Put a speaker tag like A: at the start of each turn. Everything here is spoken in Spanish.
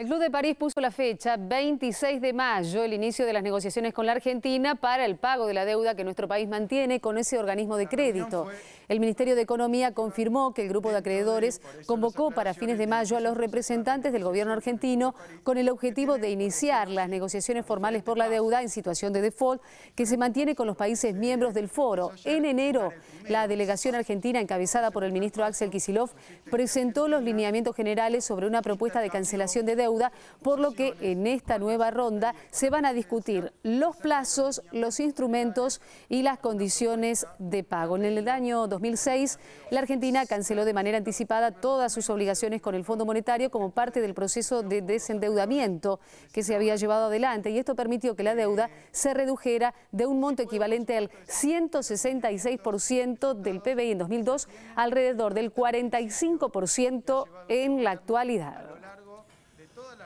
A: El Club de París puso la fecha 26 de mayo, el inicio de las negociaciones con la Argentina para el pago de la deuda que nuestro país mantiene con ese organismo de crédito. El Ministerio de Economía confirmó que el grupo de acreedores convocó para fines de mayo a los representantes del gobierno argentino con el objetivo de iniciar las negociaciones formales por la deuda en situación de default que se mantiene con los países miembros del foro. En enero, la delegación argentina encabezada por el ministro Axel Kisilov presentó los lineamientos generales sobre una propuesta de cancelación de deuda por lo que en esta nueva ronda se van a discutir los plazos, los instrumentos y las condiciones de pago. En el año 2006, la Argentina canceló de manera anticipada todas sus obligaciones con el Fondo Monetario como parte del proceso de desendeudamiento que se había llevado adelante y esto permitió que la deuda se redujera de un monto equivalente al 166% del PBI en 2002, alrededor del 45% en la actualidad.